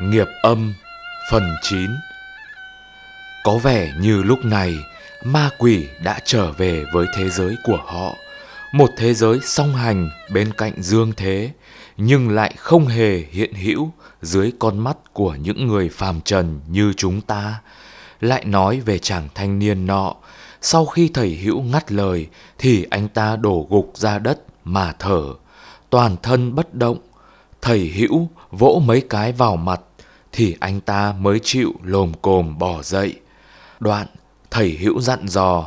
Nghiệp âm phần 9 Có vẻ như lúc này ma quỷ đã trở về với thế giới của họ Một thế giới song hành bên cạnh dương thế Nhưng lại không hề hiện hữu dưới con mắt của những người phàm trần như chúng ta Lại nói về chàng thanh niên nọ Sau khi thầy hữu ngắt lời thì anh ta đổ gục ra đất mà thở Toàn thân bất động Thầy hữu vỗ mấy cái vào mặt thì anh ta mới chịu lồm cồm bỏ dậy. Đoạn, thầy Hữu dặn dò.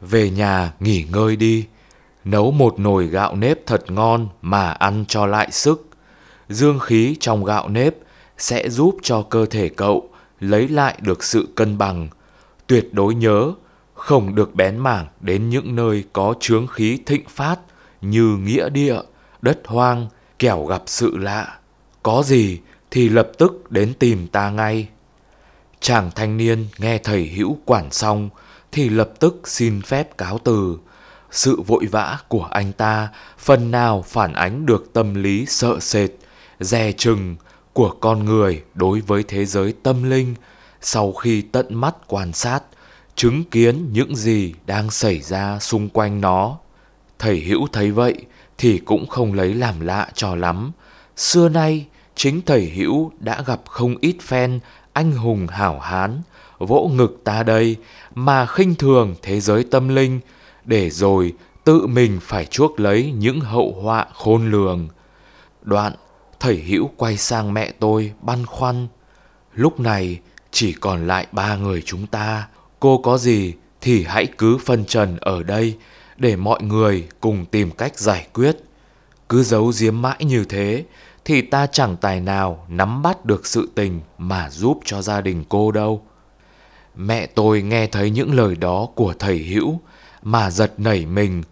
Về nhà nghỉ ngơi đi, nấu một nồi gạo nếp thật ngon mà ăn cho lại sức. Dương khí trong gạo nếp sẽ giúp cho cơ thể cậu lấy lại được sự cân bằng. Tuyệt đối nhớ, không được bén mảng đến những nơi có chướng khí thịnh phát như nghĩa địa, đất hoang, kẻo gặp sự lạ. Có gì thì lập tức đến tìm ta ngay. Chàng thanh niên nghe thầy hữu quản xong thì lập tức xin phép cáo từ. Sự vội vã của anh ta phần nào phản ánh được tâm lý sợ sệt, dè chừng của con người đối với thế giới tâm linh sau khi tận mắt quan sát, chứng kiến những gì đang xảy ra xung quanh nó. Thầy Hữu thấy vậy thì cũng không lấy làm lạ cho lắm. Xưa nay, chính thầy hữu đã gặp không ít phen anh hùng hảo hán vỗ ngực ta đây mà khinh thường thế giới tâm linh để rồi tự mình phải chuốc lấy những hậu họa khôn lường đoạn thầy hữu quay sang mẹ tôi băn khoăn lúc này chỉ còn lại ba người chúng ta cô có gì thì hãy cứ phân trần ở đây để mọi người cùng tìm cách giải quyết cứ giấu giếm mãi như thế thì ta chẳng tài nào nắm bắt được sự tình mà giúp cho gia đình cô đâu. Mẹ tôi nghe thấy những lời đó của thầy Hữu mà giật nảy mình.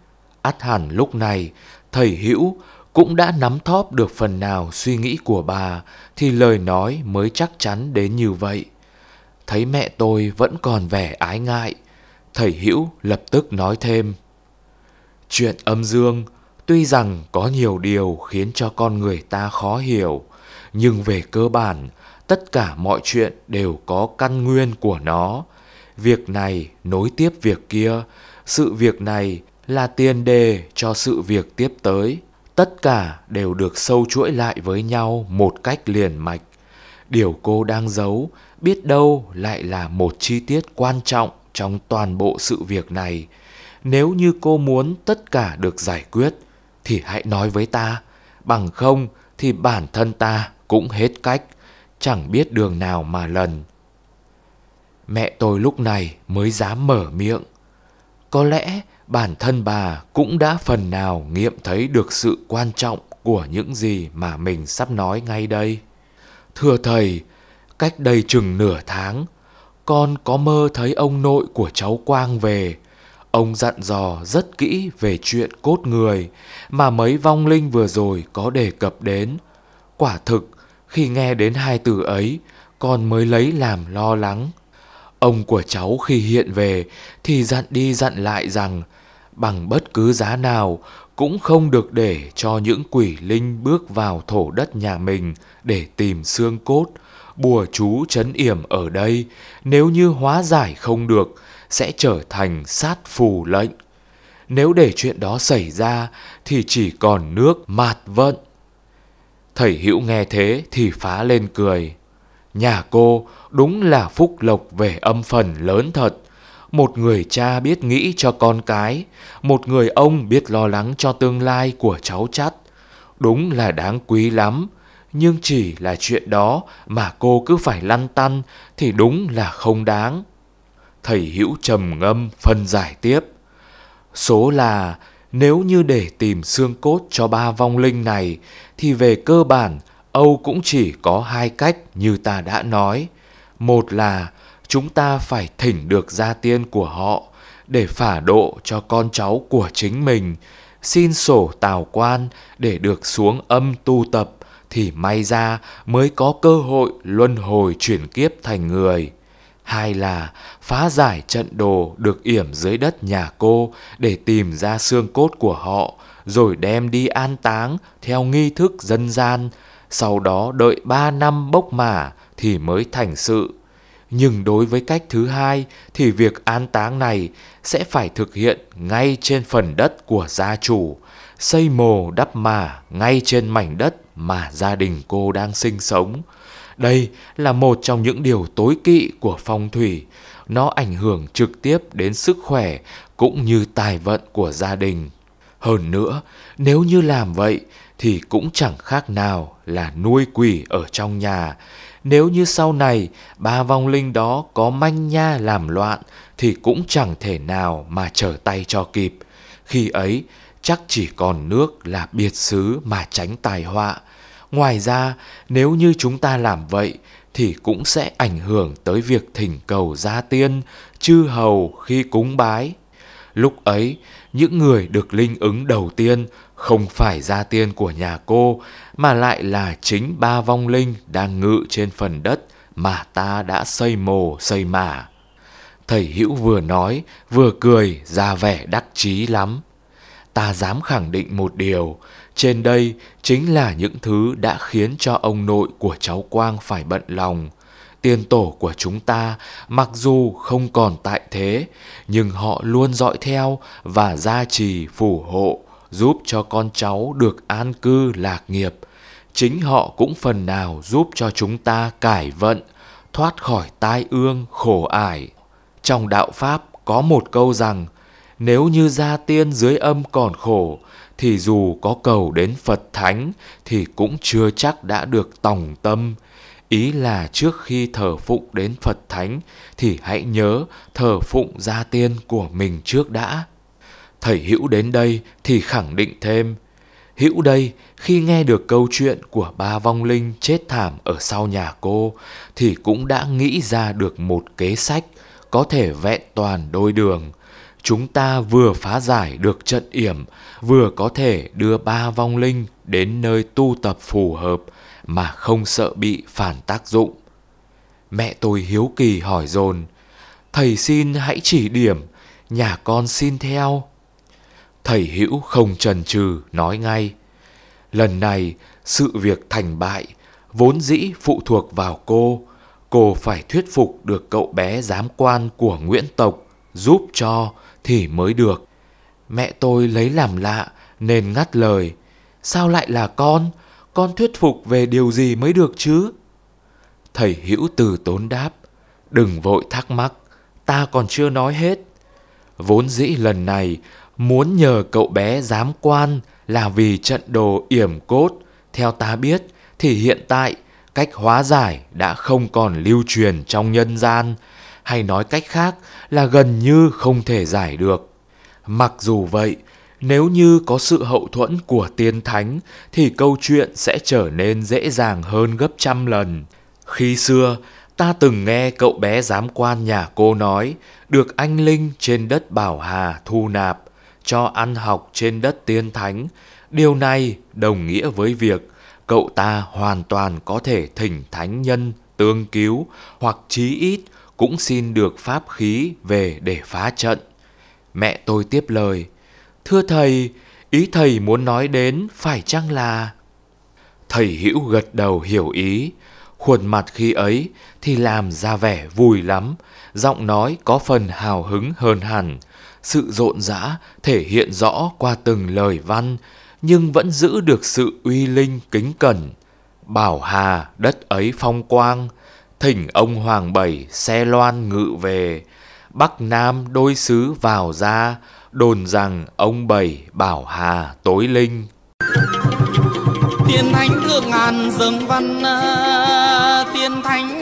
Át hẳn lúc này, thầy Hữu cũng đã nắm thóp được phần nào suy nghĩ của bà thì lời nói mới chắc chắn đến như vậy. Thấy mẹ tôi vẫn còn vẻ ái ngại, thầy Hữu lập tức nói thêm. Chuyện âm dương tuy rằng có nhiều điều khiến cho con người ta khó hiểu nhưng về cơ bản tất cả mọi chuyện đều có căn nguyên của nó việc này nối tiếp việc kia sự việc này là tiền đề cho sự việc tiếp tới tất cả đều được sâu chuỗi lại với nhau một cách liền mạch điều cô đang giấu biết đâu lại là một chi tiết quan trọng trong toàn bộ sự việc này nếu như cô muốn tất cả được giải quyết thì hãy nói với ta, bằng không thì bản thân ta cũng hết cách, chẳng biết đường nào mà lần. Mẹ tôi lúc này mới dám mở miệng. Có lẽ bản thân bà cũng đã phần nào nghiệm thấy được sự quan trọng của những gì mà mình sắp nói ngay đây. Thưa thầy, cách đây chừng nửa tháng, con có mơ thấy ông nội của cháu Quang về, Ông dặn dò rất kỹ về chuyện cốt người mà mấy vong linh vừa rồi có đề cập đến. Quả thực, khi nghe đến hai từ ấy, con mới lấy làm lo lắng. Ông của cháu khi hiện về thì dặn đi dặn lại rằng bằng bất cứ giá nào cũng không được để cho những quỷ linh bước vào thổ đất nhà mình để tìm xương cốt, bùa chú trấn yểm ở đây, nếu như hóa giải không được sẽ trở thành sát phù lệnh. Nếu để chuyện đó xảy ra thì chỉ còn nước mạt vận. Thầy Hữu nghe thế thì phá lên cười. Nhà cô đúng là phúc lộc về âm phần lớn thật. Một người cha biết nghĩ cho con cái, một người ông biết lo lắng cho tương lai của cháu chắt. Đúng là đáng quý lắm, nhưng chỉ là chuyện đó mà cô cứ phải lăn tăn thì đúng là không đáng thầy hữu trầm ngâm phân giải tiếp. Số là nếu như để tìm xương cốt cho ba vong linh này thì về cơ bản Âu cũng chỉ có hai cách như ta đã nói. Một là chúng ta phải thỉnh được gia tiên của họ để phả độ cho con cháu của chính mình, xin sổ tào quan để được xuống âm tu tập thì may ra mới có cơ hội luân hồi chuyển kiếp thành người hai là phá giải trận đồ được yểm dưới đất nhà cô để tìm ra xương cốt của họ rồi đem đi an táng theo nghi thức dân gian, sau đó đợi ba năm bốc mả thì mới thành sự. Nhưng đối với cách thứ hai thì việc an táng này sẽ phải thực hiện ngay trên phần đất của gia chủ, xây mồ đắp mả ngay trên mảnh đất mà gia đình cô đang sinh sống. Đây là một trong những điều tối kỵ của phong thủy. Nó ảnh hưởng trực tiếp đến sức khỏe cũng như tài vận của gia đình. Hơn nữa, nếu như làm vậy thì cũng chẳng khác nào là nuôi quỷ ở trong nhà. Nếu như sau này ba vong linh đó có manh nha làm loạn thì cũng chẳng thể nào mà trở tay cho kịp. Khi ấy, chắc chỉ còn nước là biệt xứ mà tránh tai họa ngoài ra nếu như chúng ta làm vậy thì cũng sẽ ảnh hưởng tới việc thỉnh cầu gia tiên chư hầu khi cúng bái lúc ấy những người được linh ứng đầu tiên không phải gia tiên của nhà cô mà lại là chính ba vong linh đang ngự trên phần đất mà ta đã xây mồ xây mả thầy hữu vừa nói vừa cười ra vẻ đắc chí lắm ta dám khẳng định một điều trên đây chính là những thứ đã khiến cho ông nội của cháu Quang phải bận lòng. Tiên tổ của chúng ta mặc dù không còn tại thế, nhưng họ luôn dõi theo và gia trì phù hộ, giúp cho con cháu được an cư lạc nghiệp. Chính họ cũng phần nào giúp cho chúng ta cải vận, thoát khỏi tai ương khổ ải. Trong đạo Pháp có một câu rằng nếu như gia tiên dưới âm còn khổ thì dù có cầu đến phật thánh thì cũng chưa chắc đã được tòng tâm ý là trước khi thờ phụng đến phật thánh thì hãy nhớ thờ phụng gia tiên của mình trước đã thầy hữu đến đây thì khẳng định thêm hữu đây khi nghe được câu chuyện của ba vong linh chết thảm ở sau nhà cô thì cũng đã nghĩ ra được một kế sách có thể vẹn toàn đôi đường chúng ta vừa phá giải được trận yểm, vừa có thể đưa ba vong linh đến nơi tu tập phù hợp mà không sợ bị phản tác dụng. Mẹ tôi hiếu kỳ hỏi dồn, thầy xin hãy chỉ điểm, nhà con xin theo. Thầy Hữu không chần chừ nói ngay, lần này sự việc thành bại vốn dĩ phụ thuộc vào cô, cô phải thuyết phục được cậu bé giám quan của Nguyễn tộc giúp cho thì mới được. Mẹ tôi lấy làm lạ nên ngắt lời. Sao lại là con? Con thuyết phục về điều gì mới được chứ? Thầy hữu từ tốn đáp. Đừng vội thắc mắc, ta còn chưa nói hết. Vốn dĩ lần này muốn nhờ cậu bé giám quan là vì trận đồ yểm cốt. Theo ta biết thì hiện tại cách hóa giải đã không còn lưu truyền trong nhân gian hay nói cách khác là gần như không thể giải được. Mặc dù vậy, nếu như có sự hậu thuẫn của tiên thánh thì câu chuyện sẽ trở nên dễ dàng hơn gấp trăm lần. Khi xưa, ta từng nghe cậu bé giám quan nhà cô nói được anh Linh trên đất Bảo Hà thu nạp, cho ăn học trên đất tiên thánh. Điều này đồng nghĩa với việc cậu ta hoàn toàn có thể thỉnh thánh nhân tương cứu hoặc chí ít cũng xin được pháp khí về để phá trận. Mẹ tôi tiếp lời, thưa thầy, ý thầy muốn nói đến phải chăng là... Thầy hữu gật đầu hiểu ý, khuôn mặt khi ấy thì làm ra vẻ vui lắm, giọng nói có phần hào hứng hơn hẳn, sự rộn rã thể hiện rõ qua từng lời văn, nhưng vẫn giữ được sự uy linh kính cẩn. Bảo Hà, đất ấy phong quang, thỉnh ông hoàng bảy xe loan ngự về bắc nam đôi sứ vào ra đồn rằng ông bảy bảo hà tối linh tiên thánh thượng ngàn dâng văn à, tiên thánh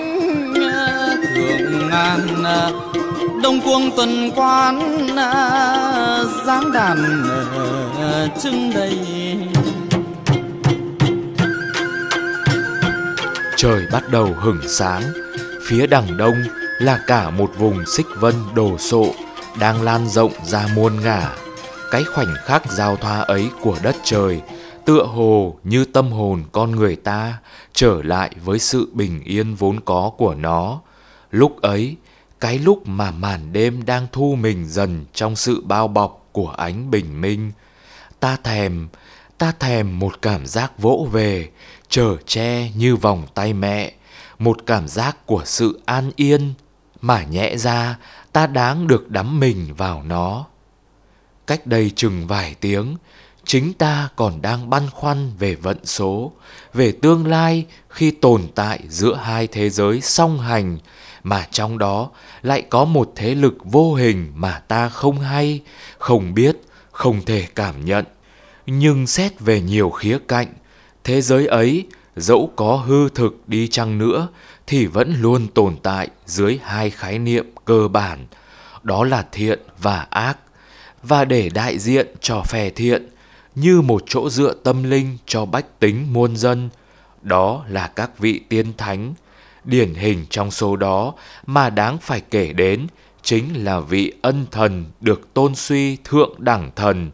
à, thượng ngàn à, đông cuồng tuần quan giáng đàn trưng đầy trời bắt đầu hửng sáng. Phía đằng đông là cả một vùng xích vân đồ sộ đang lan rộng ra muôn ngả. Cái khoảnh khắc giao thoa ấy của đất trời tựa hồ như tâm hồn con người ta trở lại với sự bình yên vốn có của nó. Lúc ấy, cái lúc mà màn đêm đang thu mình dần trong sự bao bọc của ánh bình minh, ta thèm, ta thèm một cảm giác vỗ về, chở che như vòng tay mẹ, một cảm giác của sự an yên mà nhẹ ra ta đáng được đắm mình vào nó. Cách đây chừng vài tiếng, chính ta còn đang băn khoăn về vận số, về tương lai khi tồn tại giữa hai thế giới song hành mà trong đó lại có một thế lực vô hình mà ta không hay, không biết, không thể cảm nhận. Nhưng xét về nhiều khía cạnh, thế giới ấy dẫu có hư thực đi chăng nữa thì vẫn luôn tồn tại dưới hai khái niệm cơ bản đó là thiện và ác và để đại diện cho phe thiện như một chỗ dựa tâm linh cho bách tính muôn dân đó là các vị tiên thánh điển hình trong số đó mà đáng phải kể đến chính là vị ân thần được tôn suy thượng đẳng thần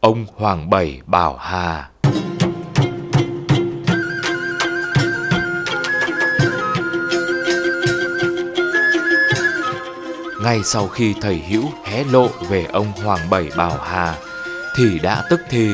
ông hoàng bảy bảo hà ngay sau khi thầy Hữu hé lộ về ông Hoàng Bảy Bảo Hà, thì đã tức thì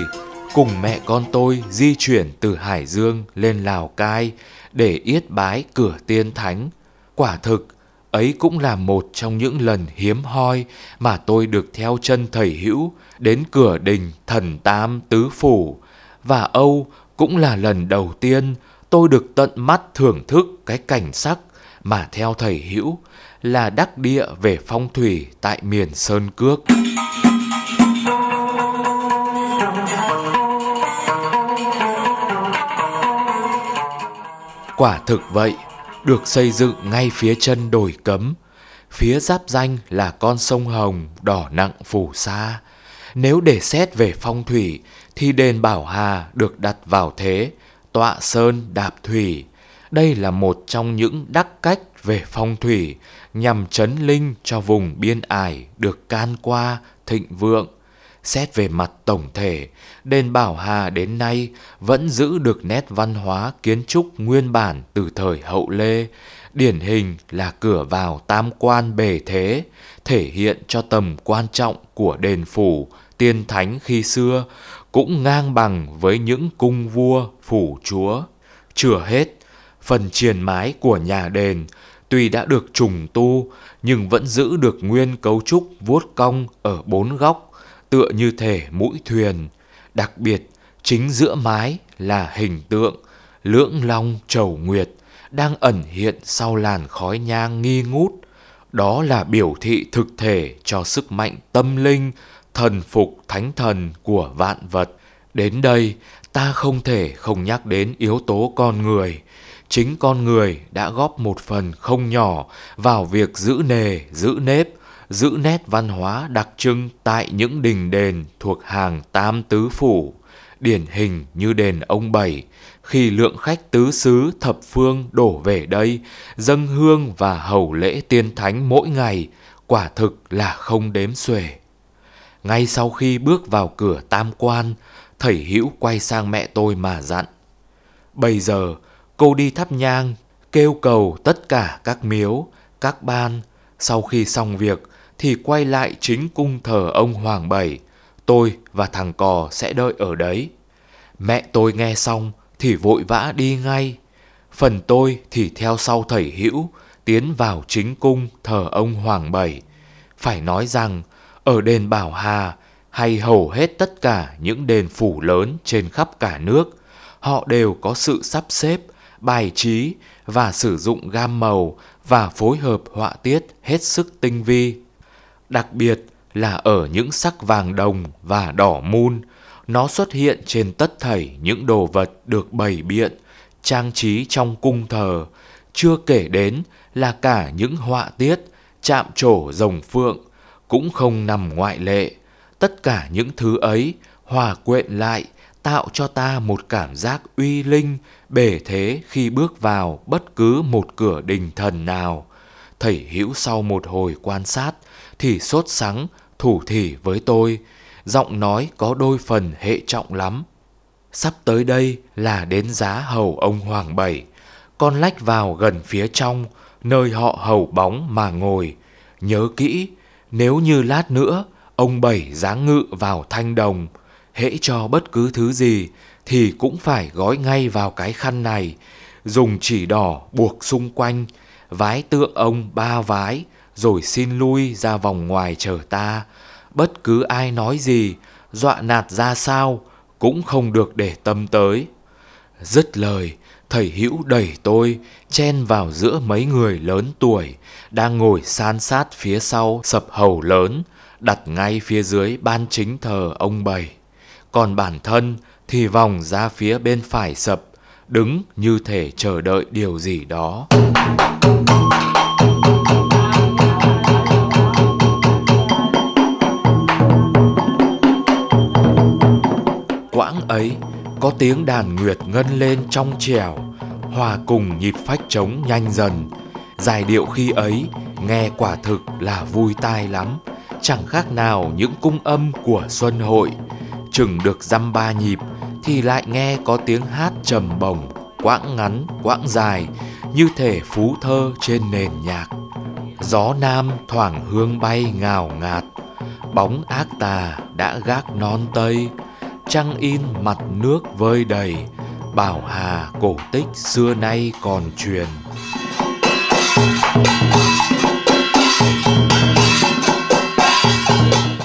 cùng mẹ con tôi di chuyển từ Hải Dương lên Lào Cai để yết bái cửa tiên thánh. Quả thực, ấy cũng là một trong những lần hiếm hoi mà tôi được theo chân thầy Hữu đến cửa đình Thần Tam Tứ Phủ. Và Âu cũng là lần đầu tiên tôi được tận mắt thưởng thức cái cảnh sắc mà theo thầy Hữu là đắc địa về phong thủy tại miền Sơn Cước. Quả thực vậy, được xây dựng ngay phía chân đồi cấm. Phía giáp danh là con sông Hồng đỏ nặng phù sa. Nếu để xét về phong thủy thì đền Bảo Hà được đặt vào thế, tọa sơn đạp thủy, đây là một trong những đắc cách về phong thủy nhằm chấn linh cho vùng biên ải được can qua, thịnh vượng. Xét về mặt tổng thể, đền Bảo Hà đến nay vẫn giữ được nét văn hóa kiến trúc nguyên bản từ thời hậu Lê, điển hình là cửa vào tam quan bề thế, thể hiện cho tầm quan trọng của đền phủ tiên thánh khi xưa cũng ngang bằng với những cung vua phủ chúa. Chưa hết, phần triền mái của nhà đền tuy đã được trùng tu nhưng vẫn giữ được nguyên cấu trúc vuốt cong ở bốn góc tựa như thể mũi thuyền đặc biệt chính giữa mái là hình tượng lưỡng long trầu nguyệt đang ẩn hiện sau làn khói nhang nghi ngút đó là biểu thị thực thể cho sức mạnh tâm linh thần phục thánh thần của vạn vật đến đây ta không thể không nhắc đến yếu tố con người chính con người đã góp một phần không nhỏ vào việc giữ nề, giữ nếp, giữ nét văn hóa đặc trưng tại những đình đền thuộc hàng Tam Tứ Phủ, điển hình như đền Ông Bảy, khi lượng khách tứ xứ thập phương đổ về đây, dâng hương và hầu lễ tiên thánh mỗi ngày, quả thực là không đếm xuể. Ngay sau khi bước vào cửa tam quan, thầy Hữu quay sang mẹ tôi mà dặn. Bây giờ, Cô đi thắp nhang, kêu cầu tất cả các miếu, các ban. Sau khi xong việc thì quay lại chính cung thờ ông Hoàng Bảy. Tôi và thằng cò sẽ đợi ở đấy. Mẹ tôi nghe xong thì vội vã đi ngay. Phần tôi thì theo sau thầy Hữu tiến vào chính cung thờ ông Hoàng Bảy. Phải nói rằng ở đền Bảo Hà hay hầu hết tất cả những đền phủ lớn trên khắp cả nước, họ đều có sự sắp xếp bài trí và sử dụng gam màu và phối hợp họa tiết hết sức tinh vi. Đặc biệt là ở những sắc vàng đồng và đỏ mun, nó xuất hiện trên tất thảy những đồ vật được bày biện, trang trí trong cung thờ, chưa kể đến là cả những họa tiết, chạm trổ rồng phượng, cũng không nằm ngoại lệ. Tất cả những thứ ấy hòa quyện lại tạo cho ta một cảm giác uy linh, bể thế khi bước vào bất cứ một cửa đình thần nào. Thầy Hữu sau một hồi quan sát, thì sốt sắng, thủ thỉ với tôi, giọng nói có đôi phần hệ trọng lắm. Sắp tới đây là đến giá hầu ông Hoàng Bảy, con lách vào gần phía trong, nơi họ hầu bóng mà ngồi. Nhớ kỹ, nếu như lát nữa, ông Bảy giáng ngự vào thanh đồng, hễ cho bất cứ thứ gì thì cũng phải gói ngay vào cái khăn này, dùng chỉ đỏ buộc xung quanh, vái tượng ông ba vái, rồi xin lui ra vòng ngoài chờ ta. Bất cứ ai nói gì, dọa nạt ra sao, cũng không được để tâm tới. Dứt lời, thầy hữu đẩy tôi, chen vào giữa mấy người lớn tuổi, đang ngồi san sát phía sau sập hầu lớn, đặt ngay phía dưới ban chính thờ ông bầy còn bản thân thì vòng ra phía bên phải sập, đứng như thể chờ đợi điều gì đó. Quãng ấy có tiếng đàn nguyệt ngân lên trong trèo, hòa cùng nhịp phách trống nhanh dần. Giải điệu khi ấy nghe quả thực là vui tai lắm, chẳng khác nào những cung âm của xuân hội chừng được dăm ba nhịp thì lại nghe có tiếng hát trầm bổng, quãng ngắn, quãng dài, như thể phú thơ trên nền nhạc. Gió nam thoảng hương bay ngào ngạt, bóng ác tà đã gác non tây, trăng in mặt nước vơi đầy, bảo hà cổ tích xưa nay còn truyền.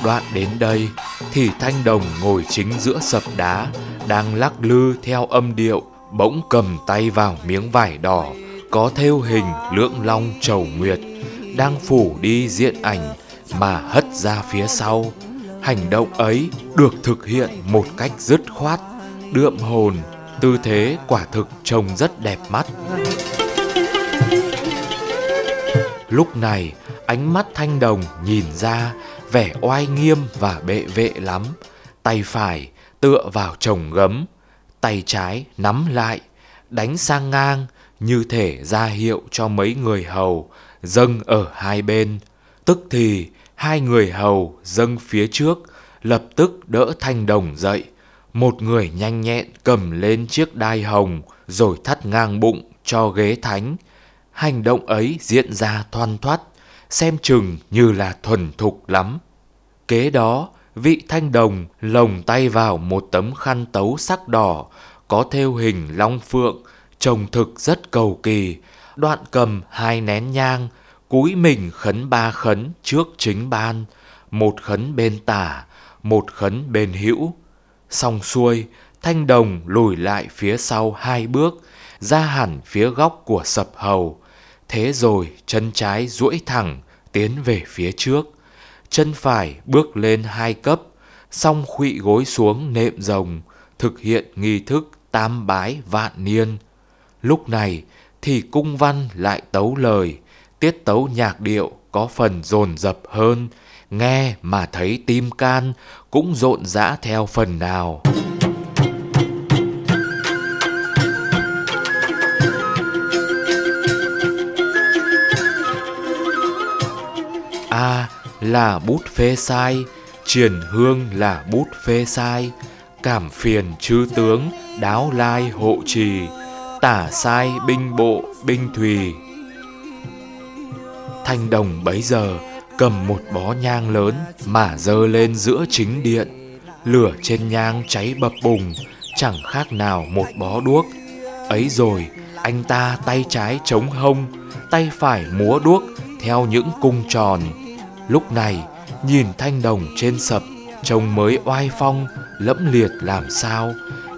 Đoạn đến đây, thì thanh đồng ngồi chính giữa sập đá đang lắc lư theo âm điệu bỗng cầm tay vào miếng vải đỏ có thêu hình lưỡng long trầu nguyệt đang phủ đi diện ảnh mà hất ra phía sau hành động ấy được thực hiện một cách dứt khoát đượm hồn tư thế quả thực trông rất đẹp mắt lúc này ánh mắt thanh đồng nhìn ra vẻ oai nghiêm và bệ vệ lắm. Tay phải tựa vào chồng gấm, tay trái nắm lại, đánh sang ngang như thể ra hiệu cho mấy người hầu dâng ở hai bên. Tức thì hai người hầu dâng phía trước, lập tức đỡ thanh đồng dậy. Một người nhanh nhẹn cầm lên chiếc đai hồng rồi thắt ngang bụng cho ghế thánh. Hành động ấy diễn ra thoăn thoắt, xem chừng như là thuần thục lắm. Kế đó, vị thanh đồng lồng tay vào một tấm khăn tấu sắc đỏ, có thêu hình long phượng, trông thực rất cầu kỳ, đoạn cầm hai nén nhang, cúi mình khấn ba khấn trước chính ban, một khấn bên tả, một khấn bên hữu. Xong xuôi, thanh đồng lùi lại phía sau hai bước, ra hẳn phía góc của sập hầu, Thế rồi chân trái duỗi thẳng tiến về phía trước, chân phải bước lên hai cấp, xong khuỵ gối xuống nệm rồng, thực hiện nghi thức tam bái vạn niên. Lúc này thì cung văn lại tấu lời, tiết tấu nhạc điệu có phần dồn dập hơn, nghe mà thấy tim can cũng rộn rã theo phần nào. là bút phê sai, triển hương là bút phê sai, cảm phiền chư tướng, đáo lai hộ trì, tả sai binh bộ, binh thùy. Thanh đồng bấy giờ cầm một bó nhang lớn mà dơ lên giữa chính điện. Lửa trên nhang cháy bập bùng, chẳng khác nào một bó đuốc. Ấy rồi, anh ta tay trái chống hông, tay phải múa đuốc theo những cung tròn Lúc này, nhìn thanh đồng trên sập, trông mới oai phong, lẫm liệt làm sao.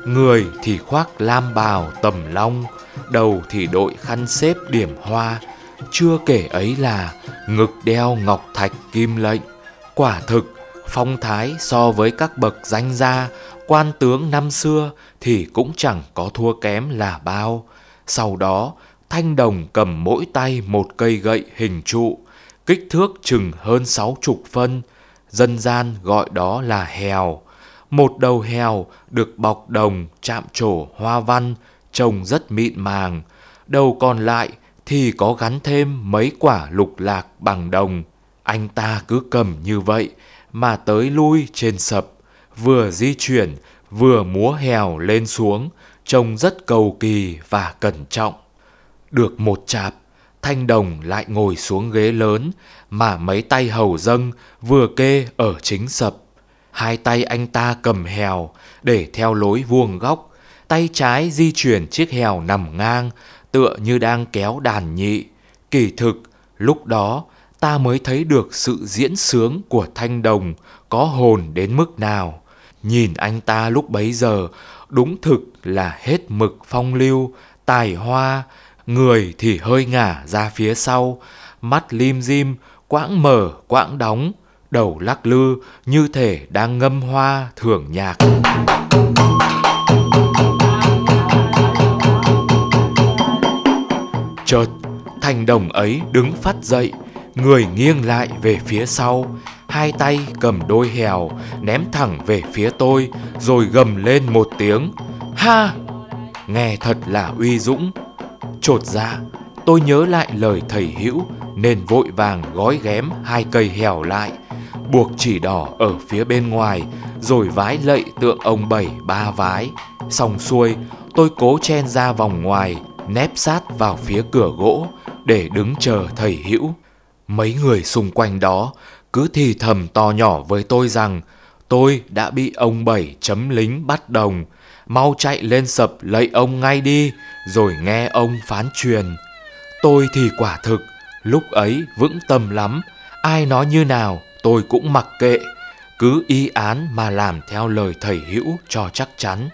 Người thì khoác lam bào tầm long, đầu thì đội khăn xếp điểm hoa. Chưa kể ấy là ngực đeo ngọc thạch kim lệnh. Quả thực, phong thái so với các bậc danh gia, quan tướng năm xưa thì cũng chẳng có thua kém là bao. Sau đó, Thanh Đồng cầm mỗi tay một cây gậy hình trụ, kích thước chừng hơn sáu chục phân, dân gian gọi đó là hèo. Một đầu hèo được bọc đồng chạm trổ hoa văn, trông rất mịn màng. Đầu còn lại thì có gắn thêm mấy quả lục lạc bằng đồng. Anh ta cứ cầm như vậy mà tới lui trên sập, vừa di chuyển vừa múa hèo lên xuống, trông rất cầu kỳ và cẩn trọng. Được một chạp, Thanh Đồng lại ngồi xuống ghế lớn mà mấy tay hầu dâng vừa kê ở chính sập. Hai tay anh ta cầm hèo để theo lối vuông góc, tay trái di chuyển chiếc hèo nằm ngang tựa như đang kéo đàn nhị. Kỳ thực, lúc đó ta mới thấy được sự diễn sướng của Thanh Đồng có hồn đến mức nào. Nhìn anh ta lúc bấy giờ đúng thực là hết mực phong lưu, tài hoa, người thì hơi ngả ra phía sau, mắt lim dim, quãng mở, quãng đóng, đầu lắc lư như thể đang ngâm hoa thưởng nhạc. Chợt, thành đồng ấy đứng phát dậy, người nghiêng lại về phía sau, hai tay cầm đôi hèo ném thẳng về phía tôi rồi gầm lên một tiếng. Ha! Nghe thật là uy dũng, chột ra, dạ. tôi nhớ lại lời thầy hữu nên vội vàng gói ghém hai cây hèo lại, buộc chỉ đỏ ở phía bên ngoài rồi vái lạy tượng ông bảy ba vái. Xong xuôi, tôi cố chen ra vòng ngoài, nép sát vào phía cửa gỗ để đứng chờ thầy hữu. Mấy người xung quanh đó cứ thì thầm to nhỏ với tôi rằng tôi đã bị ông bảy chấm lính bắt đồng. Mau chạy lên sập lấy ông ngay đi, rồi nghe ông phán truyền. Tôi thì quả thực, lúc ấy vững tâm lắm, ai nói như nào tôi cũng mặc kệ, cứ y án mà làm theo lời thầy hữu cho chắc chắn.